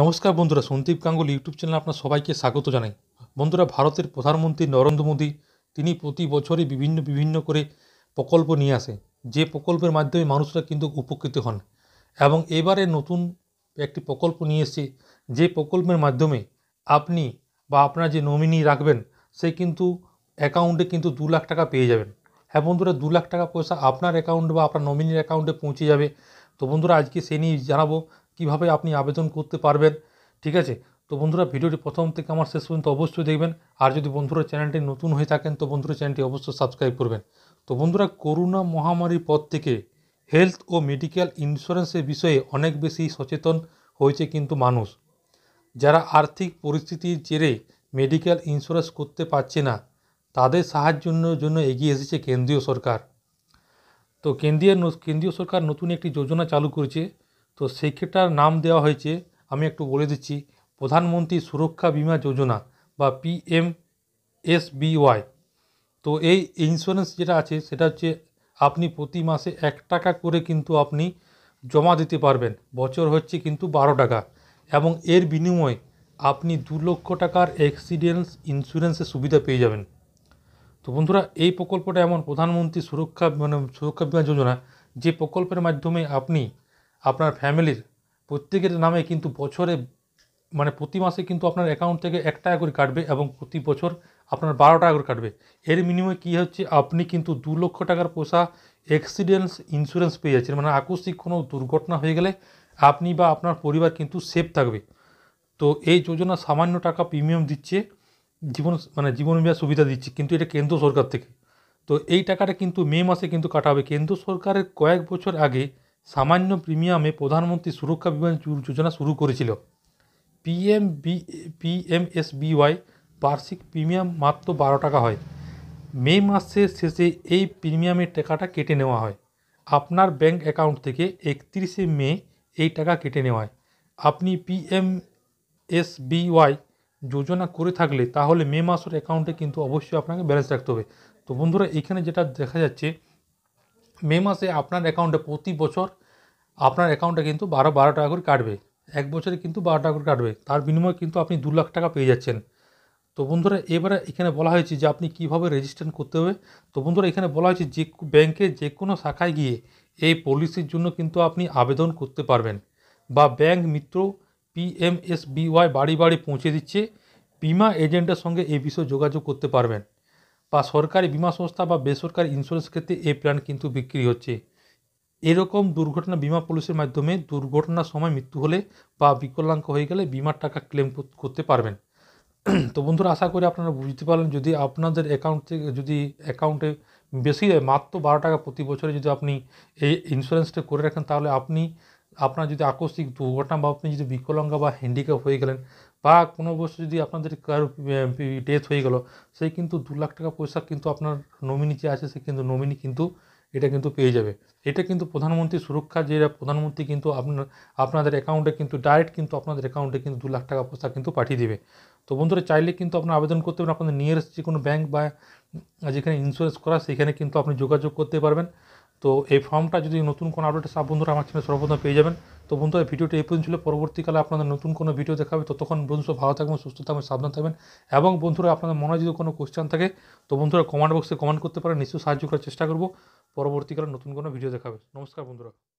নমস্কার বন্ধুরা Sandeep Ganguly YouTube channel আপনার সবাইকে স্বাগত জানাই বন্ধুরা ভারতের প্রধানমন্ত্রী নরেন্দ্র মোদী তিনি প্রতি বছরই বিভিন্ন বিভিন্ন করে প্রকল্প নিয়ে আসে যে প্রকল্পের মাধ্যমে মানুষরা কিন্তু উপকৃত হন এবং এবারে নতুন একটি প্রকল্প নিয়ে এসছে যে প্রকল্পের মাধ্যমে আপনি বা আপনার যে নমিনি রাখবেন সে কিন্তু অ্যাকাউন্টে কিন্তু দু লাখ টাকা পেয়ে যাবেন হ্যাঁ বন্ধুরা দু লাখ টাকা পয়সা আপনার অ্যাকাউন্ট বা আপনার নমিনির অ্যাকাউন্টে পৌঁছে যাবে তো বন্ধুরা আজকে সে নিয়ে জানাবো কিভাবে আপনি আবেদন করতে পারবেন ঠিক আছে তো বন্ধুরা ভিডিওটি প্রথম থেকে আমার শেষ পর্যন্ত অবশ্যই দেখবেন আর যদি বন্ধুরা চ্যানেলটি নতুন হয়ে থাকেন তো বন্ধুরা চ্যানেলটি অবশ্যই সাবস্ক্রাইব করবেন তো বন্ধুরা করোনা মহামারীর পর থেকে হেলথ ও মেডিকেল ইন্স্যুরেন্সের বিষয়ে অনেক বেশি সচেতন হয়েছে কিন্তু মানুষ যারা আর্থিক পরিস্থিতির জেরে মেডিকেল ইন্স্যুরেন্স করতে পারছে না তাদের সাহায্যের জন্য এগিয়ে এসেছে কেন্দ্রীয় সরকার তো কেন্দ্রীয় কেন্দ্রীয় সরকার নতুন একটি যোজনা চালু করেছে তো সেক্ষেত্রে নাম দেওয়া হয়েছে আমি একটু বলে দিচ্ছি প্রধানমন্ত্রী সুরক্ষা বিমা যোজনা বা পিএম এসবিওয়াই তো এই ইন্স্যুরেন্স যেটা আছে সেটা হচ্ছে আপনি প্রতি মাসে এক টাকা করে কিন্তু আপনি জমা দিতে পারবেন বছর হচ্ছে কিন্তু বারো টাকা এবং এর বিনিময়ে আপনি দু লক্ষ টাকার অ্যাক্সিডেন্স ইন্স্যুরেন্সের সুবিধা পেয়ে যাবেন তো বন্ধুরা এই প্রকল্পটা এমন প্রধানমন্ত্রী সুরক্ষা মানে সুরক্ষা বিমা যোজনা যে প্রকল্পের মাধ্যমে আপনি আপনার ফ্যামিলির প্রত্যেকের নামে কিন্তু বছরে মানে প্রতি মাসে কিন্তু আপনার অ্যাকাউন্ট থেকে এক টাকা করে কাটবে এবং প্রতি বছর আপনার বারো টাকা করে কাটবে এর বিনিময়ে কী হচ্ছে আপনি কিন্তু দু লক্ষ টাকার পোষা অ্যাক্সিডেন্টস ইন্স্যুরেন্স পেয়ে যাচ্ছেন মানে আকস্মিক কোনো দুর্ঘটনা হয়ে গেলে আপনি বা আপনার পরিবার কিন্তু সেফ থাকবে তো এই যোজনা সামান্য টাকা প্রিমিয়াম দিচ্ছে জীবন মানে জীবন বিমা সুবিধা দিচ্ছে কিন্তু এটা কেন্দ্র সরকার থেকে তো এই টাকাটা কিন্তু মে মাসে কিন্তু কাটা হবে কেন্দ্র সরকারের কয়েক বছর আগে সামান্য প্রিমিয়ামে প্রধানমন্ত্রী সুরক্ষা বিমা যোজনা শুরু করেছিল পিএম বি পিএমএসবিওয়াই বার্ষিক প্রিমিয়াম মাত্র বারো টাকা হয় মে মাসের শেষে এই প্রিমিয়ামের টাকাটা কেটে নেওয়া হয় আপনার ব্যাঙ্ক অ্যাকাউন্ট থেকে একত্রিশে মে এই টাকা কেটে নেওয়া হয় আপনি পিএমএসবিওয়াই যোজনা করে থাকলে তাহলে মে মাসের অ্যাকাউন্টে কিন্তু অবশ্যই আপনাকে ব্যালেন্স রাখতে হবে তো বন্ধুরা এখানে যেটা দেখা যাচ্ছে মে মাসে আপনার অ্যাকাউন্টে প্রতি বছর আপনার অ্যাকাউন্টে কিন্তু বারো বারো টাকা করে কাটবে এক বছরে কিন্তু বারো টাকা করে কাটবে তার বিনিময়ে কিন্তু আপনি দু লাখ টাকা পেয়ে যাচ্ছেন তো বন্ধুরা এবারে এখানে বলা হয়েছে যে আপনি কিভাবে রেজিস্ট্রেশন করতে হবে তো বন্ধুরা এখানে বলা হয়েছে যে ব্যাংকে যে কোনো শাখায় গিয়ে এই পলিসির জন্য কিন্তু আপনি আবেদন করতে পারবেন বা ব্যাংক মিত্র পিএমএসবিওয়াই বাড়ি বাড়ি পৌঁছে দিচ্ছে বিমা এজেন্টের সঙ্গে এই বিষয়ে যোগাযোগ করতে পারবেন বা সরকারি বিমা সংস্থা বা বেসরকারি ইন্স্যুরেন্স ক্ষেত্রে এই প্ল্যান কিন্তু বিক্রি হচ্ছে এরকম দুর্ঘটনা বিমা পলিসির মাধ্যমে দুর্ঘটনার সময় মৃত্যু হলে বা বিকলাঙ্গ হয়ে গেলে বিমার টাকা ক্লেম করতে পারবেন তো বন্ধুরা আশা করি আপনারা বুঝতে পারলেন যদি আপনাদের অ্যাকাউন্ট থেকে যদি অ্যাকাউন্টে বেশি মাত্র বারো টাকা প্রতি বছরে যদি আপনি এই ইন্স্যুরেন্সটা করে রাখেন তাহলে আপনি আপনার যদি আকস্মিক দুর্ঘটনা বা আপনি যদি বিকলাঙ্গ বা হ্যান্ডিক্যাপ হয়ে গেলেন বা কোনো বছর যদি আপনাদের কারো ডেথ হয়ে গেল সেই কিন্তু দু লাখ টাকা পয়সা কিন্তু আপনার নমিনি যে আছে সে কিন্তু নমিনি কিন্তু এটা কিন্তু পেয়ে যাবে এটা কিন্তু প্রধানমন্ত্রী সুরক্ষা যে প্রধানমন্ত্রী কিন্তু আপনার আপনাদের অ্যাকাউন্টে কিন্তু ডাইরেক্ট কিন্তু আপনাদের অ্যাকাউন্টে কিন্তু দু লাখ টাকা পয়সা কিন্তু পাঠিয়ে দেবে তো বন্ধুরা চাইলে কিন্তু আপনার আবেদন করতে পারেন আপনাদের নিয়ারেস্ট যে কোনো ব্যাঙ্ক বা যেখানে ইন্স্যুরেন্স করা সেখানে কিন্তু আপনি যোগাযোগ করতে পারবেন তো এই ফর্মটা যদি নতুন কোনো আপডেট আসে বন্ধুরা আমার চ্যানেল সর্বপ্রথম পেয়ে যাবেন তো বন্ধুরা ভিডিওটি এই পর্যন্ত ছিল পরবর্তীকালে আপনাদের নতুন কোনো ভিডিও দেখাবে ততক্ষণ বন্ধু ভালো থাকবেন সুস্থ থাকবেন সাবধান থাকবেন এবং বন্ধুরা আপনাদের মনে যদি কোনো কোশ্চেন থাকে তো বন্ধুরা কমেন্ট বক্সে কমেন্ট করতে পারেন নিশ্চয়ই সাহায্য করার চেষ্টা করব পরবর্তীকালে নতুন কোনো ভিডিও দেখাবে নমস্কার বন্ধুরা